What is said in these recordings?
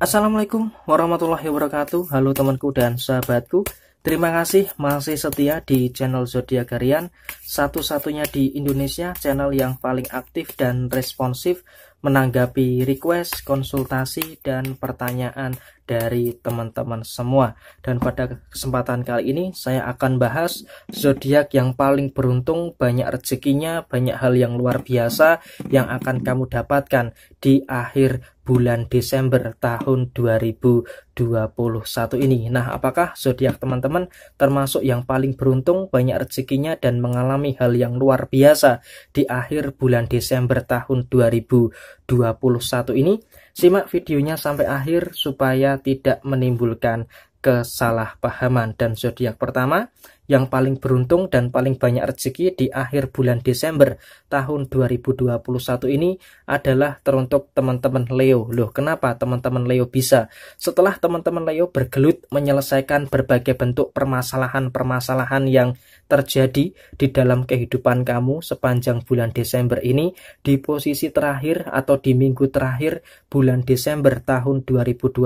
Assalamualaikum warahmatullahi wabarakatuh. Halo temanku dan sahabatku. Terima kasih masih setia di channel zodiakarian satu-satunya di Indonesia channel yang paling aktif dan responsif menanggapi request, konsultasi, dan pertanyaan dari teman-teman semua. Dan pada kesempatan kali ini saya akan bahas zodiak yang paling beruntung, banyak rezekinya, banyak hal yang luar biasa yang akan kamu dapatkan di akhir bulan Desember tahun 2021 ini. Nah, apakah zodiak teman-teman termasuk yang paling beruntung, banyak rezekinya dan mengalami hal yang luar biasa di akhir bulan Desember tahun 2021 ini? Simak videonya sampai akhir supaya tidak menimbulkan kesalahpahaman dan zodiak pertama yang paling beruntung dan paling banyak rezeki di akhir bulan Desember tahun 2021 ini adalah teruntuk teman-teman Leo. Loh, kenapa teman-teman Leo bisa? Setelah teman-teman Leo bergelut menyelesaikan berbagai bentuk permasalahan-permasalahan yang terjadi di dalam kehidupan kamu sepanjang bulan Desember ini di posisi terakhir atau di minggu terakhir bulan Desember tahun 2021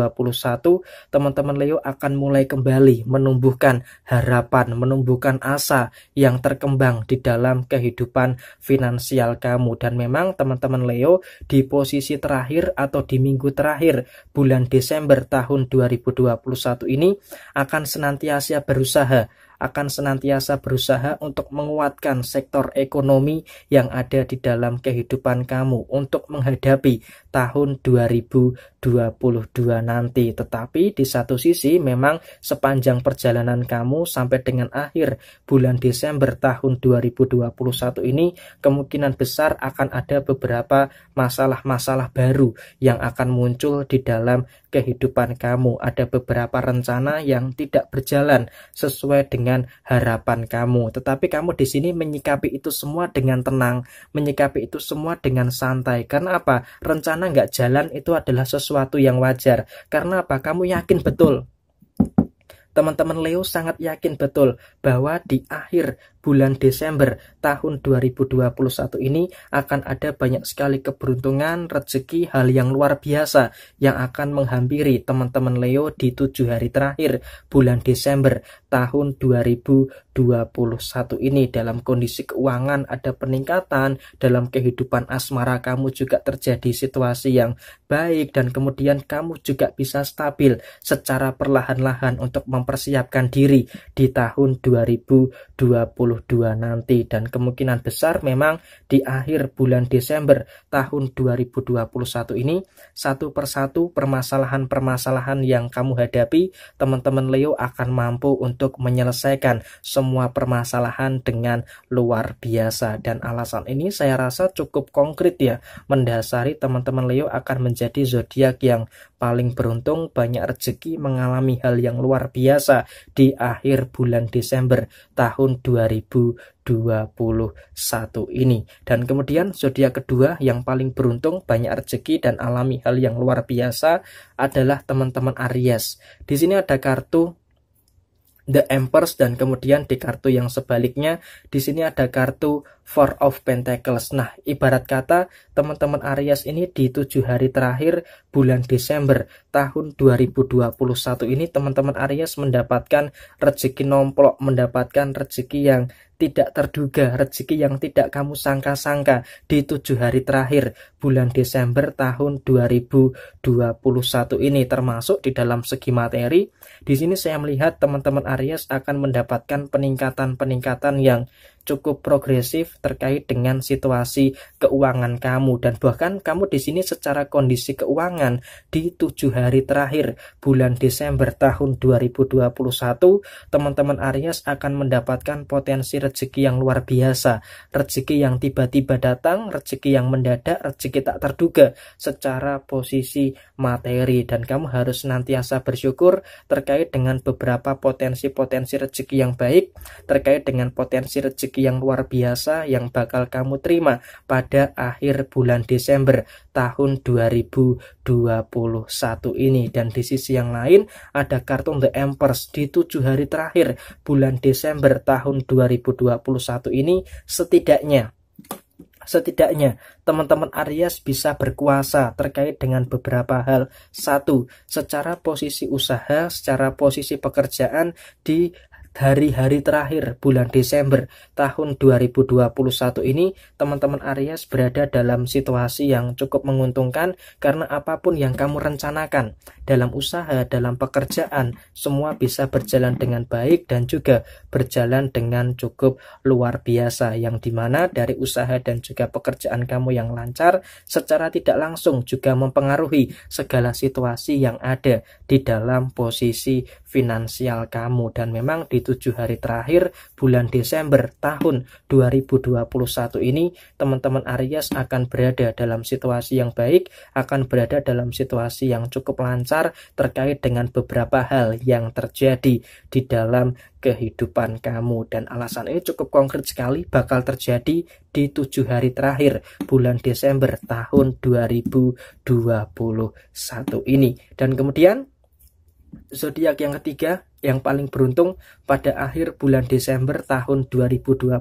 teman-teman Leo akan mulai kembali menumbuhkan harapan menumbuhkan asa yang terkembang di dalam kehidupan finansial kamu dan memang teman-teman Leo di posisi terakhir atau di minggu terakhir bulan Desember tahun 2021 ini akan senantiasa berusaha akan senantiasa berusaha untuk menguatkan sektor ekonomi yang ada di dalam kehidupan kamu untuk menghadapi tahun 2022 nanti. Tetapi di satu sisi memang sepanjang perjalanan kamu sampai dengan akhir bulan Desember tahun 2021 ini kemungkinan besar akan ada beberapa masalah-masalah baru yang akan muncul di dalam kehidupan kamu. Ada beberapa rencana yang tidak berjalan sesuai dengan harapan kamu. Tetapi kamu di sini menyikapi itu semua dengan tenang, menyikapi itu semua dengan santai. Karena apa? Rencana nggak jalan itu adalah sesuatu yang wajar. Karena apa? Kamu yakin betul Teman-teman Leo sangat yakin betul bahwa di akhir bulan Desember tahun 2021 ini akan ada banyak sekali keberuntungan, rezeki, hal yang luar biasa yang akan menghampiri teman-teman Leo di tujuh hari terakhir bulan Desember tahun 2021 ini dalam kondisi keuangan ada peningkatan, dalam kehidupan asmara kamu juga terjadi situasi yang baik dan kemudian kamu juga bisa stabil secara perlahan-lahan untuk mem mempersiapkan diri di tahun 2022 nanti dan kemungkinan besar memang di akhir bulan Desember tahun 2021 ini satu persatu permasalahan-permasalahan yang kamu hadapi teman-teman Leo akan mampu untuk menyelesaikan semua permasalahan dengan luar biasa dan alasan ini saya rasa cukup konkret ya mendasari teman-teman Leo akan menjadi zodiak yang paling beruntung banyak rezeki mengalami hal yang luar biasa di akhir bulan Desember tahun 2021 ini. Dan kemudian zodiak kedua yang paling beruntung banyak rezeki dan alami hal yang luar biasa adalah teman-teman Aries. Di sini ada kartu The Empress dan kemudian di kartu yang sebaliknya di sini ada kartu Four of Pentacles. Nah, ibarat kata teman-teman Aries ini di tujuh hari terakhir bulan Desember tahun 2021 ini teman-teman Aries mendapatkan rezeki nomplok, mendapatkan rezeki yang tidak terduga, rezeki yang tidak kamu sangka-sangka di tujuh hari terakhir bulan Desember tahun 2021 ini termasuk di dalam segi materi. Di sini saya melihat teman-teman Aries akan mendapatkan peningkatan-peningkatan yang cukup progresif terkait dengan situasi keuangan kamu dan bahkan kamu di sini secara kondisi keuangan di tujuh hari terakhir bulan Desember tahun 2021 teman-teman Aries akan mendapatkan potensi rezeki yang luar biasa, rezeki yang tiba-tiba datang, rezeki yang mendadak, rezeki tak terduga secara posisi materi dan kamu harus senantiasa bersyukur terkait dengan beberapa potensi-potensi rezeki yang baik, terkait dengan potensi rezeki yang luar biasa yang bakal kamu terima pada akhir bulan Desember tahun 2021 ini dan di sisi yang lain ada kartu The Empress di tujuh hari terakhir bulan Desember tahun 2021 2021 ini setidaknya setidaknya teman-teman Aries bisa berkuasa terkait dengan beberapa hal. Satu, secara posisi usaha, secara posisi pekerjaan di hari-hari terakhir bulan Desember tahun 2021 ini teman-teman Aries berada dalam situasi yang cukup menguntungkan karena apapun yang kamu rencanakan dalam usaha, dalam pekerjaan semua bisa berjalan dengan baik dan juga berjalan dengan cukup luar biasa yang dimana dari usaha dan juga pekerjaan kamu yang lancar secara tidak langsung juga mempengaruhi segala situasi yang ada di dalam posisi finansial kamu dan memang di tujuh hari terakhir bulan Desember tahun 2021 ini teman-teman Aries akan berada dalam situasi yang baik, akan berada dalam situasi yang cukup lancar terkait dengan beberapa hal yang terjadi di dalam kehidupan kamu dan alasan ini cukup konkret sekali bakal terjadi di tujuh hari terakhir bulan Desember tahun 2021 ini dan kemudian zodiak yang ketiga yang paling beruntung pada akhir bulan Desember tahun 2021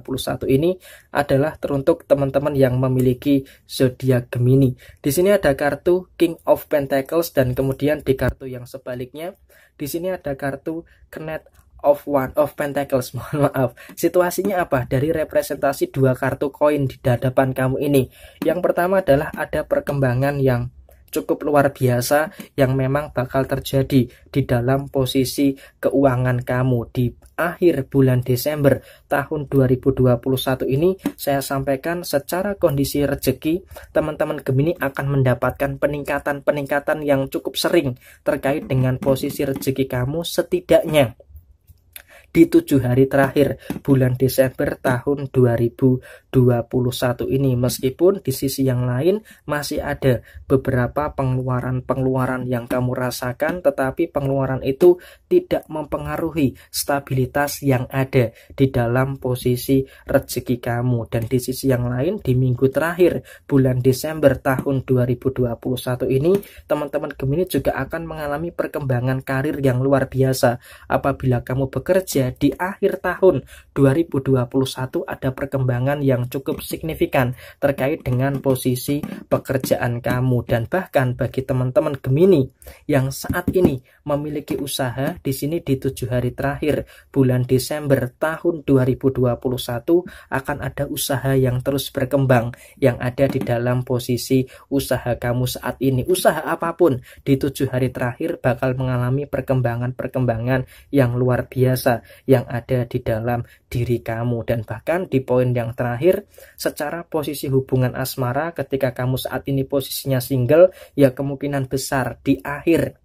ini adalah teruntuk teman-teman yang memiliki zodiak Gemini. Di sini ada kartu King of Pentacles dan kemudian di kartu yang sebaliknya di sini ada kartu Knight of One of Pentacles. Mohon maaf. Situasinya apa? Dari representasi dua kartu koin di hadapan kamu ini. Yang pertama adalah ada perkembangan yang cukup luar biasa yang memang bakal terjadi di dalam posisi keuangan kamu di akhir bulan Desember tahun 2021 ini saya sampaikan secara kondisi rezeki teman-teman Gemini akan mendapatkan peningkatan-peningkatan yang cukup sering terkait dengan posisi rezeki kamu setidaknya di tujuh hari terakhir bulan Desember tahun 2000 2021 ini meskipun di sisi yang lain masih ada beberapa pengeluaran-pengeluaran yang kamu rasakan tetapi pengeluaran itu tidak mempengaruhi stabilitas yang ada di dalam posisi rezeki kamu dan di sisi yang lain di minggu terakhir bulan Desember tahun 2021 ini teman-teman Gemini juga akan mengalami perkembangan karir yang luar biasa apabila kamu bekerja di akhir tahun 2021 ada perkembangan yang yang cukup signifikan terkait dengan posisi pekerjaan kamu dan bahkan bagi teman-teman Gemini yang saat ini memiliki usaha di sini di tujuh hari terakhir bulan Desember tahun 2021 akan ada usaha yang terus berkembang yang ada di dalam posisi usaha kamu saat ini usaha apapun di tujuh hari terakhir bakal mengalami perkembangan-perkembangan yang luar biasa yang ada di dalam diri kamu dan bahkan di poin yang terakhir secara posisi hubungan asmara ketika kamu saat ini posisinya single, ya kemungkinan besar di akhir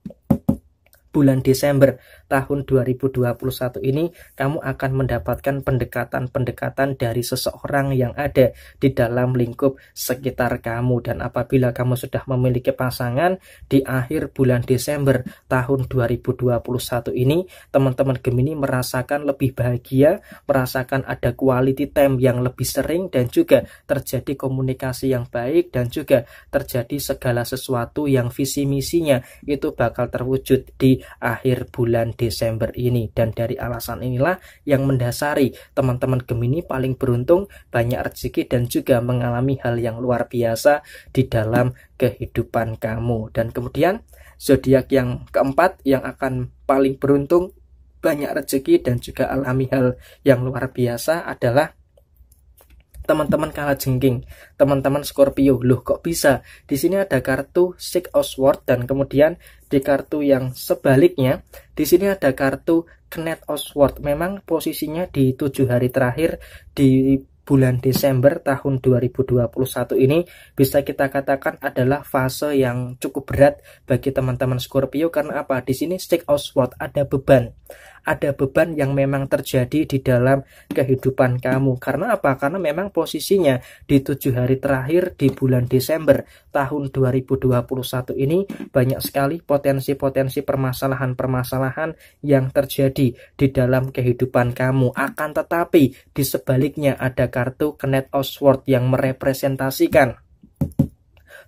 bulan Desember tahun 2021 ini kamu akan mendapatkan pendekatan-pendekatan dari seseorang yang ada di dalam lingkup sekitar kamu dan apabila kamu sudah memiliki pasangan di akhir bulan Desember tahun 2021 ini teman-teman Gemini merasakan lebih bahagia, merasakan ada quality time yang lebih sering dan juga terjadi komunikasi yang baik dan juga terjadi segala sesuatu yang visi misinya itu bakal terwujud di akhir bulan Desember ini dan dari alasan inilah yang mendasari teman-teman Gemini paling beruntung banyak rezeki dan juga mengalami hal yang luar biasa di dalam kehidupan kamu dan kemudian zodiak yang keempat yang akan paling beruntung banyak rezeki dan juga alami hal yang luar biasa adalah teman-teman kalah jengking, teman-teman Scorpio. Loh kok bisa? Di sini ada kartu Six of Swords dan kemudian di kartu yang sebaliknya, di sini ada kartu Knight of Swords. Memang posisinya di tujuh hari terakhir di bulan Desember tahun 2021 ini bisa kita katakan adalah fase yang cukup berat bagi teman-teman Scorpio karena apa? Di sini stick of sword ada beban ada beban yang memang terjadi di dalam kehidupan kamu. Karena apa? Karena memang posisinya di tujuh hari terakhir di bulan Desember tahun 2021 ini banyak sekali potensi-potensi permasalahan-permasalahan yang terjadi di dalam kehidupan kamu. Akan tetapi di sebaliknya ada kartu of Oswald yang merepresentasikan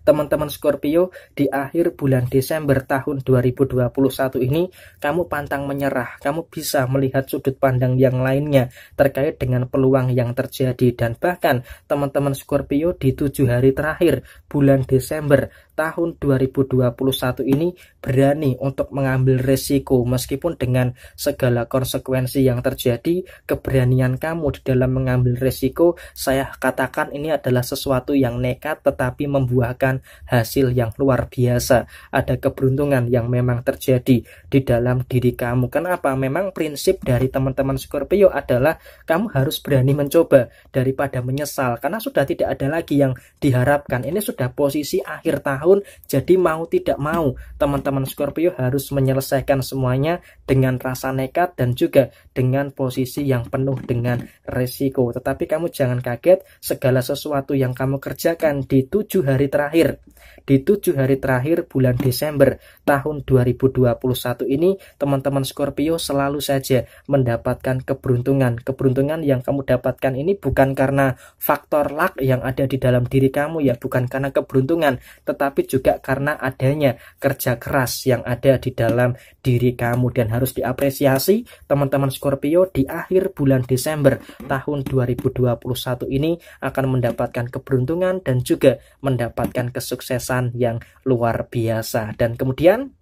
teman-teman Scorpio di akhir bulan Desember tahun 2021 ini kamu pantang menyerah kamu bisa melihat sudut pandang yang lainnya terkait dengan peluang yang terjadi dan bahkan teman-teman Scorpio di tujuh hari terakhir bulan Desember tahun 2021 ini berani untuk mengambil resiko meskipun dengan segala konsekuensi yang terjadi keberanian kamu di dalam mengambil resiko saya katakan ini adalah sesuatu yang nekat tetapi membuahkan hasil yang luar biasa ada keberuntungan yang memang terjadi di dalam diri kamu kenapa memang prinsip dari teman-teman Scorpio adalah kamu harus berani mencoba daripada menyesal karena sudah tidak ada lagi yang diharapkan ini sudah posisi akhir tahun tahun jadi mau tidak mau teman-teman Scorpio harus menyelesaikan semuanya dengan rasa nekat dan juga dengan posisi yang penuh dengan resiko tetapi kamu jangan kaget segala sesuatu yang kamu kerjakan di tujuh hari terakhir di tujuh hari terakhir bulan Desember tahun 2021 ini teman-teman Scorpio selalu saja mendapatkan keberuntungan keberuntungan yang kamu dapatkan ini bukan karena faktor luck yang ada di dalam diri kamu ya bukan karena keberuntungan tetapi tapi juga karena adanya kerja keras yang ada di dalam diri kamu dan harus diapresiasi teman-teman Scorpio di akhir bulan Desember tahun 2021 ini akan mendapatkan keberuntungan dan juga mendapatkan kesuksesan yang luar biasa dan kemudian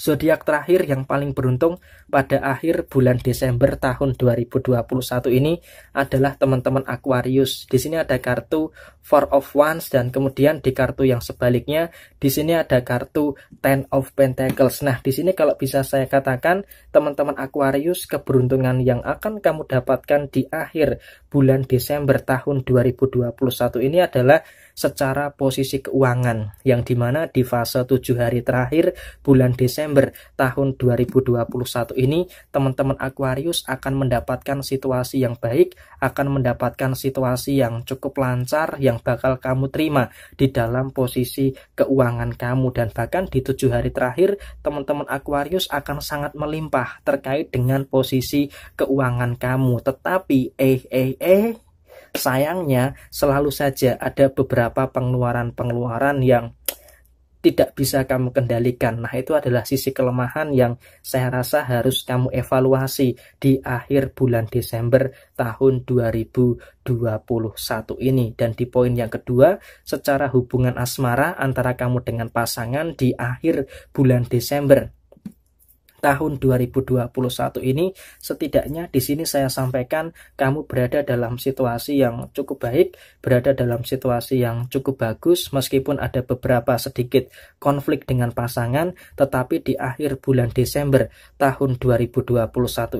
zodiak terakhir yang paling beruntung pada akhir bulan Desember tahun 2021 ini adalah teman-teman Aquarius. Di sini ada kartu Four of Wands dan kemudian di kartu yang sebaliknya di sini ada kartu Ten of Pentacles. Nah, di sini kalau bisa saya katakan teman-teman Aquarius keberuntungan yang akan kamu dapatkan di akhir bulan Desember tahun 2021 ini adalah secara posisi keuangan yang dimana di fase 7 hari terakhir bulan Desember Desember tahun 2021 ini, teman-teman Aquarius akan mendapatkan situasi yang baik, akan mendapatkan situasi yang cukup lancar yang bakal kamu terima di dalam posisi keuangan kamu dan bahkan di tujuh hari terakhir teman-teman Aquarius akan sangat melimpah terkait dengan posisi keuangan kamu. Tetapi eh eh eh sayangnya selalu saja ada beberapa pengeluaran-pengeluaran yang tidak bisa kamu kendalikan. Nah, itu adalah sisi kelemahan yang saya rasa harus kamu evaluasi di akhir bulan Desember tahun 2021 ini. Dan di poin yang kedua, secara hubungan asmara antara kamu dengan pasangan di akhir bulan Desember tahun 2021 ini setidaknya di sini saya sampaikan kamu berada dalam situasi yang cukup baik, berada dalam situasi yang cukup bagus meskipun ada beberapa sedikit konflik dengan pasangan tetapi di akhir bulan Desember tahun 2021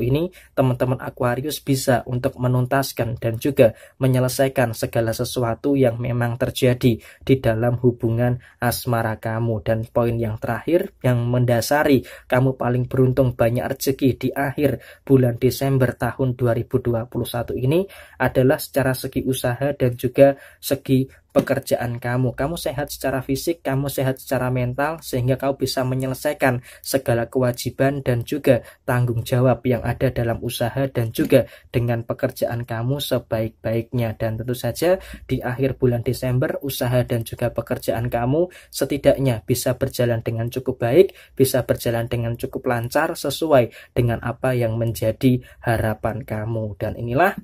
ini teman-teman Aquarius bisa untuk menuntaskan dan juga menyelesaikan segala sesuatu yang memang terjadi di dalam hubungan asmara kamu dan poin yang terakhir yang mendasari kamu paling beruntung banyak rezeki di akhir bulan Desember tahun 2021 ini adalah secara segi usaha dan juga segi pekerjaan kamu. Kamu sehat secara fisik, kamu sehat secara mental, sehingga kau bisa menyelesaikan segala kewajiban dan juga tanggung jawab yang ada dalam usaha dan juga dengan pekerjaan kamu sebaik-baiknya. Dan tentu saja di akhir bulan Desember, usaha dan juga pekerjaan kamu setidaknya bisa berjalan dengan cukup baik, bisa berjalan dengan cukup lancar sesuai dengan apa yang menjadi harapan kamu. Dan inilah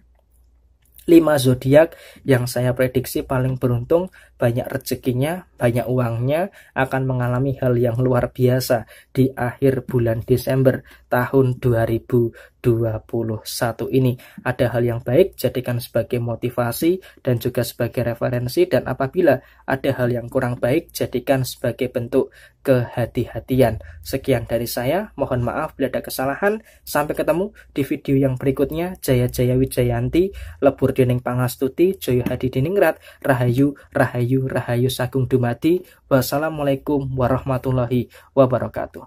5 zodiak yang saya prediksi paling beruntung banyak rezekinya, banyak uangnya, akan mengalami hal yang luar biasa di akhir bulan Desember tahun 2021 ini. Ada hal yang baik, jadikan sebagai motivasi dan juga sebagai referensi, dan apabila ada hal yang kurang baik, jadikan sebagai bentuk kehati-hatian. Sekian dari saya, mohon maaf bila ada kesalahan. Sampai ketemu di video yang berikutnya. Jaya Jaya Wijayanti, Lebur Dening Pangastuti, Joyo Hadi Diningrat, Rahayu, Rahayu. Rahayu Rahayu Sagung Dumadi. Wassalamualaikum warahmatullahi wabarakatuh.